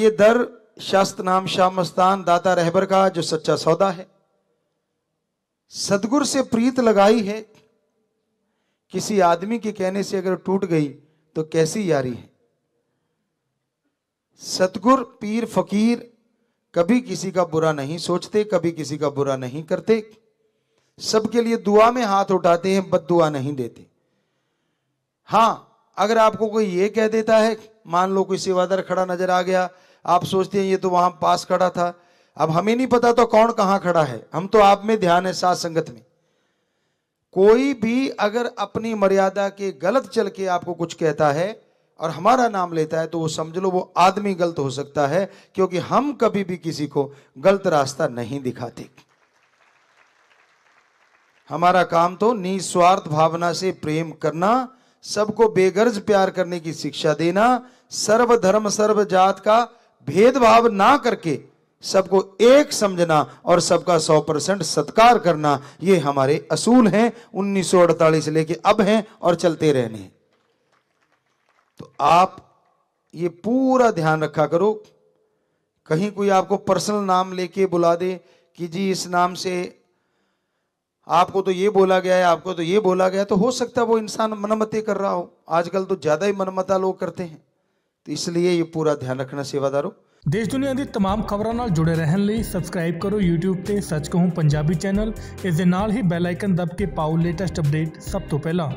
ये दर शास्त्र नाम शाम स्थान दाता रहबर का जो सच्चा सौदा है सदगुर से प्रीत लगाई है किसी आदमी के कहने से अगर टूट गई तो कैसी यारी है सतगुर पीर फकीर कभी किसी का बुरा नहीं सोचते कभी किसी का बुरा नहीं करते सबके लिए दुआ में हाथ उठाते हैं बद दुआ नहीं देते हाँ अगर आपको कोई ये कह देता है मान लो कोई सेवादार खड़ा नजर आ गया आप सोचते हैं ये तो वहां पास खड़ा था अब हमें नहीं पता तो कौन कहां खड़ा है हम तो आप में ध्यान है सात संगत में कोई भी अगर अपनी मर्यादा के गलत चल के आपको कुछ कहता है और हमारा नाम लेता है तो वो समझ लो वो आदमी गलत हो सकता है क्योंकि हम कभी भी किसी को गलत रास्ता नहीं दिखाते हमारा काम तो निस्वार्थ भावना से प्रेम करना सबको बेगर्ज प्यार करने की शिक्षा देना सर्वधर्म सर्व जात का भेदभाव ना करके सबको एक समझना और सबका 100 परसेंट सत्कार करना ये हमारे असूल हैं उन्नीस से लेके अब हैं और चलते रहने तो आप ये पूरा ध्यान रखा करो कहीं कोई आपको पर्सनल नाम लेके बुला दे कि जी इस नाम से आपको तो ये बोला गया है आपको तो ये बोला गया तो हो सकता है वो इंसान मनमते कर रहा हो आजकल तो ज़्यादा ही मनमता लोग करते हैं ਇਸ ਲਈ ਇਹ ਪੂਰਾ ਧਿਆਨ ਰੱਖਣਾ ਸੇਵਾਦਾਰੋ ਦੇਸ਼ ਦੁਨੀਆ ਦੀ तमाम ਖਬਰਾਂ ਨਾਲ ਜੁੜੇ ਰਹਿਣ ਲਈ ਸਬਸਕ੍ਰਾਈਬ ਕਰੋ YouTube ਤੇ ਸੱਚ ਕਹੂੰ ਪੰਜਾਬੀ ਚੈਨਲ ਇਸ ਦੇ ਨਾਲ ਹੀ ਬੈਲ ਆਈਕਨ ਦਬ ਕੇ ਪਾਓ ਲੇਟੈਸਟ ਅਪਡੇਟ ਸਭ ਤੋਂ ਪਹਿਲਾਂ